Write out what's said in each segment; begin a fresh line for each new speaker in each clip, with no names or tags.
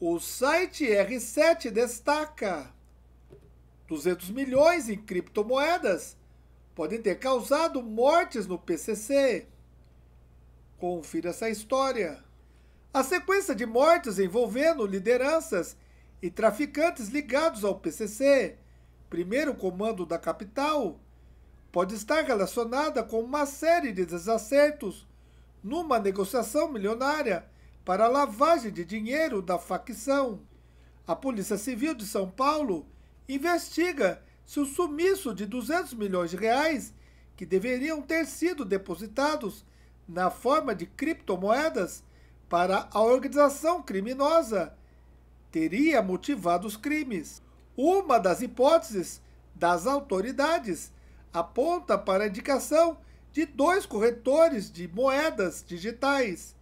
O site R7 destaca 200 milhões em criptomoedas podem ter causado mortes no PCC. Confira essa história. A sequência de mortes envolvendo lideranças e traficantes ligados ao PCC, primeiro comando da capital, pode estar relacionada com uma série de desacertos numa negociação milionária para a lavagem de dinheiro da facção. A Polícia Civil de São Paulo investiga se o sumiço de 200 milhões de reais que deveriam ter sido depositados na forma de criptomoedas para a organização criminosa teria motivado os crimes. Uma das hipóteses das autoridades aponta para a indicação de dois corretores de moedas digitais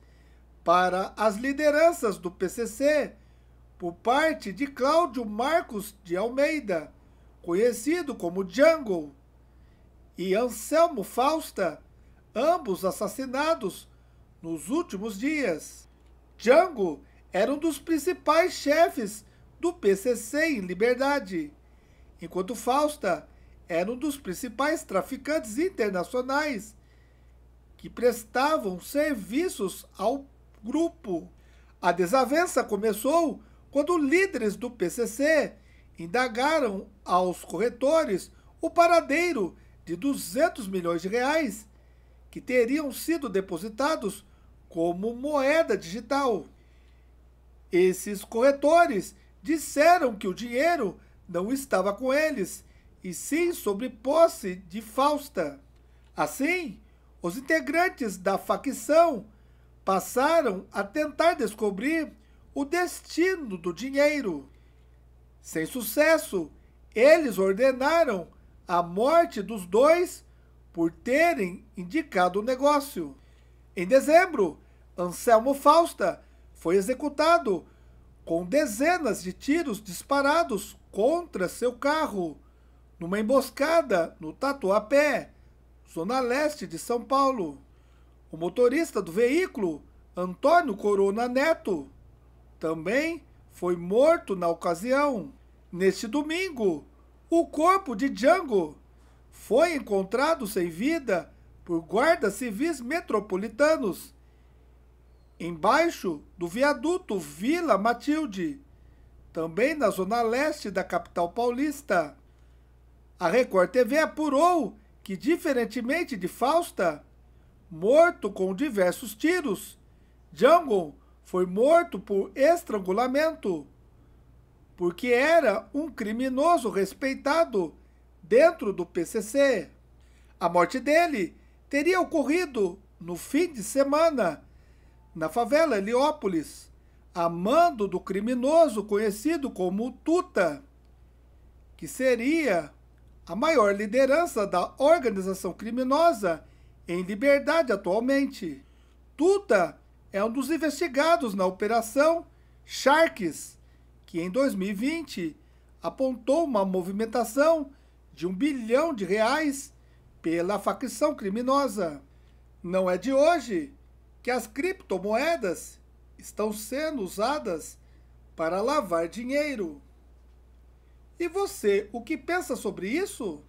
para as lideranças do PCC por parte de Cláudio Marcos de Almeida, conhecido como Django, e Anselmo Fausta, ambos assassinados nos últimos dias. Django era um dos principais chefes do PCC em liberdade, enquanto Fausta era um dos principais traficantes internacionais que prestavam serviços ao grupo. A desavença começou quando líderes do PCC indagaram aos corretores o paradeiro de 200 milhões de reais que teriam sido depositados como moeda digital. Esses corretores disseram que o dinheiro não estava com eles, e sim sobre posse de Fausta. Assim, os integrantes da facção passaram a tentar descobrir o destino do dinheiro. Sem sucesso, eles ordenaram a morte dos dois por terem indicado o negócio. Em dezembro, Anselmo Fausta foi executado com dezenas de tiros disparados contra seu carro numa emboscada no Tatuapé, zona leste de São Paulo. O motorista do veículo, Antônio Corona Neto, também foi morto na ocasião. Neste domingo, o corpo de Django foi encontrado sem vida por guardas civis metropolitanos embaixo do viaduto Vila Matilde, também na zona leste da capital paulista. A Record TV apurou que, diferentemente de Fausta, morto com diversos tiros. Django foi morto por estrangulamento, porque era um criminoso respeitado dentro do PCC. A morte dele teria ocorrido no fim de semana, na favela Heliópolis, a mando do criminoso conhecido como Tuta, que seria a maior liderança da organização criminosa em liberdade atualmente. Tuta é um dos investigados na Operação Sharks, que em 2020 apontou uma movimentação de um bilhão de reais pela facção criminosa. Não é de hoje que as criptomoedas estão sendo usadas para lavar dinheiro. E você, o que pensa sobre isso?